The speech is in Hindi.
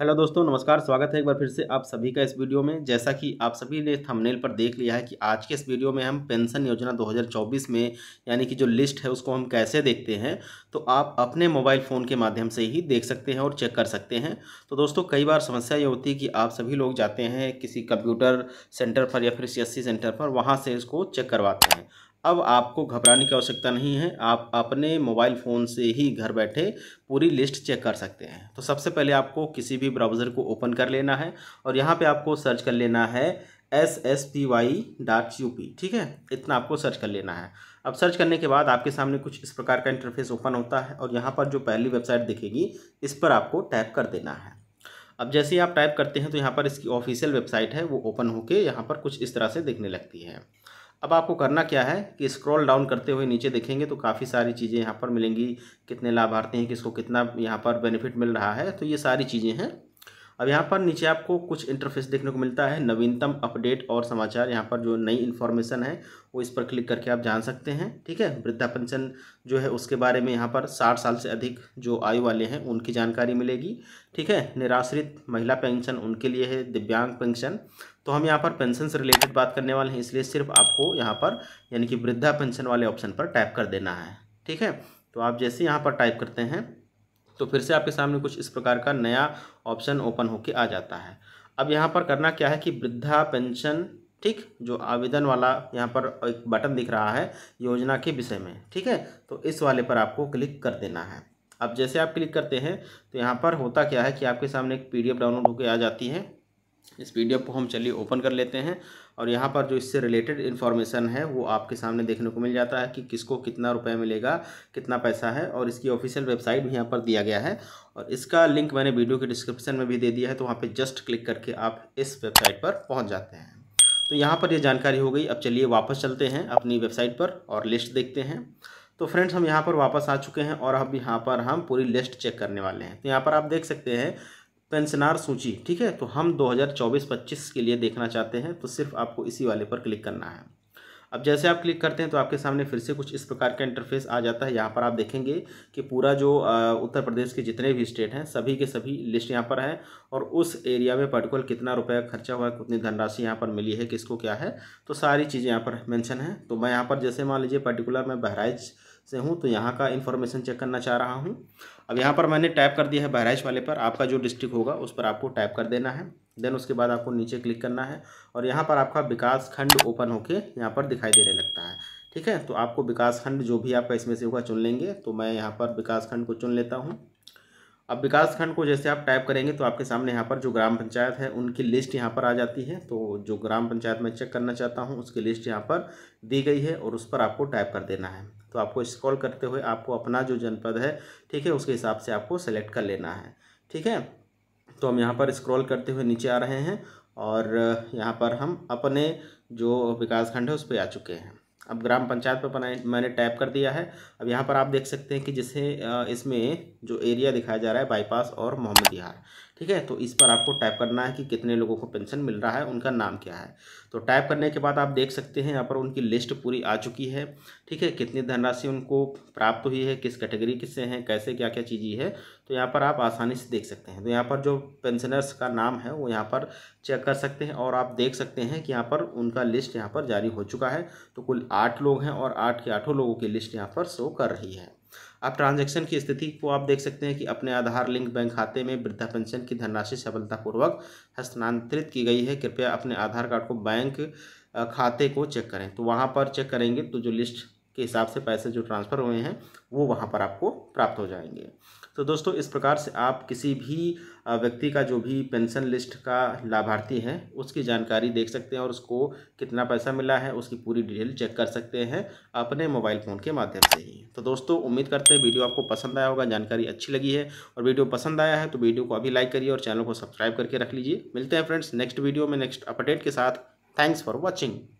हेलो दोस्तों नमस्कार स्वागत है एक बार फिर से आप सभी का इस वीडियो में जैसा कि आप सभी ने थंबनेल पर देख लिया है कि आज के इस वीडियो में हम पेंशन योजना 2024 में यानी कि जो लिस्ट है उसको हम कैसे देखते हैं तो आप अपने मोबाइल फ़ोन के माध्यम से ही देख सकते हैं और चेक कर सकते हैं तो दोस्तों कई बार समस्या ये होती है कि आप सभी लोग जाते हैं किसी कंप्यूटर सेंटर पर या फिर सी सेंटर पर वहाँ से इसको चेक करवाते हैं अब आपको घबराने की आवश्यकता नहीं है आप अपने मोबाइल फ़ोन से ही घर बैठे पूरी लिस्ट चेक कर सकते हैं तो सबसे पहले आपको किसी भी ब्राउज़र को ओपन कर लेना है और यहाँ पे आपको सर्च कर लेना है S S P Y dot U P ठीक है इतना आपको सर्च कर लेना है अब सर्च करने के बाद आपके सामने कुछ इस प्रकार का इंटरफेस ओपन होता है और यहाँ पर जो पहली वेबसाइट दिखेगी इस पर आपको टैप कर देना है अब जैसे ही आप टाइप करते हैं तो यहाँ पर इसकी ऑफिशियल वेबसाइट है वो ओपन होके यहाँ पर कुछ इस तरह से देखने लगती है अब आपको करना क्या है कि स्क्रॉल डाउन करते हुए नीचे देखेंगे तो काफ़ी सारी चीज़ें यहाँ पर मिलेंगी कितने लाभार्थी हैं किसको कितना यहाँ पर बेनिफिट मिल रहा है तो ये सारी चीज़ें हैं अब यहाँ पर नीचे आपको कुछ इंटरफेस देखने को मिलता है नवीनतम अपडेट और समाचार यहाँ पर जो नई इन्फॉर्मेशन है वो इस पर क्लिक करके आप जान सकते हैं ठीक है वृद्धा पेंशन जो है उसके बारे में यहाँ पर साठ साल से अधिक जो आयु वाले हैं उनकी जानकारी मिलेगी ठीक है निराश्रित महिला पेंशन उनके लिए है दिव्यांग पेंशन तो हम यहाँ पर पेंशन से रिलेटेड बात करने वाले हैं इसलिए सिर्फ आपको यहाँ पर यानी कि वृद्धा पेंशन वाले ऑप्शन पर टाइप कर देना है ठीक है तो आप जैसे यहाँ पर टाइप करते हैं तो फिर से आपके सामने कुछ इस प्रकार का नया ऑप्शन ओपन होके आ जाता है अब यहाँ पर करना क्या है कि वृद्धा पेंशन ठीक जो आवेदन वाला यहाँ पर एक बटन दिख रहा है योजना के विषय में ठीक है तो इस वाले पर आपको क्लिक कर देना है अब जैसे आप क्लिक करते हैं तो यहाँ पर होता क्या है कि आपके सामने एक पीडीएफ डाउनलोड होकर आ जाती है इस पी को हम चलिए ओपन कर लेते हैं और यहाँ पर जो इससे रिलेटेड इन्फॉर्मेशन है वो आपके सामने देखने को मिल जाता है कि किसको कितना रुपए मिलेगा कितना पैसा है और इसकी ऑफिशियल वेबसाइट भी यहाँ पर दिया गया है और इसका लिंक मैंने वीडियो के डिस्क्रिप्शन में भी दे दिया है तो वहाँ पर जस्ट क्लिक करके आप इस वेबसाइट पर पहुँच जाते हैं तो यहाँ पर ये यह जानकारी हो गई अब चलिए वापस चलते हैं अपनी वेबसाइट पर और लिस्ट देखते हैं तो फ्रेंड्स हम यहाँ पर वापस आ चुके हैं और अब यहाँ पर हम पूरी लिस्ट चेक करने वाले हैं तो यहाँ पर आप देख सकते हैं पेंशनार सूची ठीक है तो हम 2024-25 के लिए देखना चाहते हैं तो सिर्फ आपको इसी वाले पर क्लिक करना है अब जैसे आप क्लिक करते हैं तो आपके सामने फिर से कुछ इस प्रकार का इंटरफेस आ जाता है यहाँ पर आप देखेंगे कि पूरा जो उत्तर प्रदेश के जितने भी स्टेट हैं सभी के सभी लिस्ट यहाँ पर है और उस एरिया में पर्टिकुलर कितना रुपया खर्चा हुआ है कितनी धनराशि यहाँ पर मिली है किसको क्या है तो सारी चीज़ें यहाँ पर मैंशन है तो मैं यहाँ पर जैसे मान लीजिए पर्टिकुलर मैं बहराइच से हूँ तो यहाँ का इन्फॉर्मेशन चेक करना चाह रहा हूँ अब यहाँ पर मैंने टाइप कर दिया है बहराइच वाले पर आपका जो डिस्ट्रिक्ट होगा उस पर आपको टाइप कर देना है देन उसके बाद आपको नीचे क्लिक करना है और यहाँ पर आपका विकास खंड ओपन होके यहाँ पर दिखाई देने लगता है ठीक है तो आपको विकास खंड जो भी आपका इसमें से होगा चुन लेंगे तो मैं यहाँ पर विकास खंड को चुन लेता हूँ अब विकास खंड को जैसे आप टाइप करेंगे तो आपके सामने यहाँ पर जो ग्राम पंचायत है उनकी लिस्ट यहाँ पर आ जाती है तो जो ग्राम पंचायत मैं चेक करना चाहता हूँ उसकी लिस्ट यहाँ पर दी गई है और उस पर आपको टाइप कर देना है तो आपको स्क्रॉल करते हुए आपको अपना जो जनपद है ठीक है उसके हिसाब से आपको सेलेक्ट कर लेना है ठीक है तो हम यहाँ पर स्क्रॉल करते हुए नीचे आ रहे हैं और यहाँ पर हम अपने जो विकासखंड है उस पर आ चुके हैं अब ग्राम पंचायत पर मैंने टैप कर दिया है अब यहाँ पर आप देख सकते हैं कि जिसे इसमें जो एरिया दिखाया जा रहा है बाईपास और मोहम्मद यार ठीक है तो इस पर आपको टाइप करना है कि कितने लोगों को पेंशन मिल रहा है उनका नाम क्या है तो टाइप करने के बाद आप देख सकते हैं यहाँ पर उनकी लिस्ट पूरी आ चुकी है ठीक है कितनी धनराशि उनको प्राप्त हुई है किस कैटेगरी किससे हैं कैसे क्या क्या चीज़ें है तो यहाँ पर आप आसानी से देख सकते हैं तो यहाँ पर जो पेंशनर्स का नाम है वो यहाँ पर चेक कर सकते हैं और आप देख सकते हैं कि यहाँ पर उनका लिस्ट यहाँ पर जारी हो चुका है तो कुल आठ लोग हैं और आठ के आठों लोगों की लिस्ट यहाँ पर शो कर रही है आप ट्रांजैक्शन की स्थिति को आप देख सकते हैं कि अपने आधार लिंक बैंक खाते में वृद्धा पेंशन की धनराशि सफलतापूर्वक हस्तांतरित की गई है कृपया अपने आधार कार्ड को बैंक खाते को चेक करें तो वहाँ पर चेक करेंगे तो जो लिस्ट के हिसाब से पैसे जो ट्रांसफ़र हुए हैं वो वहाँ पर आपको प्राप्त हो जाएंगे तो दोस्तों इस प्रकार से आप किसी भी व्यक्ति का जो भी पेंशन लिस्ट का लाभार्थी है उसकी जानकारी देख सकते हैं और उसको कितना पैसा मिला है उसकी पूरी डिटेल चेक कर सकते हैं अपने मोबाइल फ़ोन के माध्यम से ही तो दोस्तों उम्मीद करते हैं वीडियो आपको पसंद आया होगा जानकारी अच्छी लगी है और वीडियो पसंद आया है तो वीडियो को अभी लाइक करिए और चैनल को सब्सक्राइब करके रख लीजिए मिलते हैं फ्रेंड्स नेक्स्ट वीडियो में नेक्स्ट अपडेट के साथ थैंक्स फॉर वॉचिंग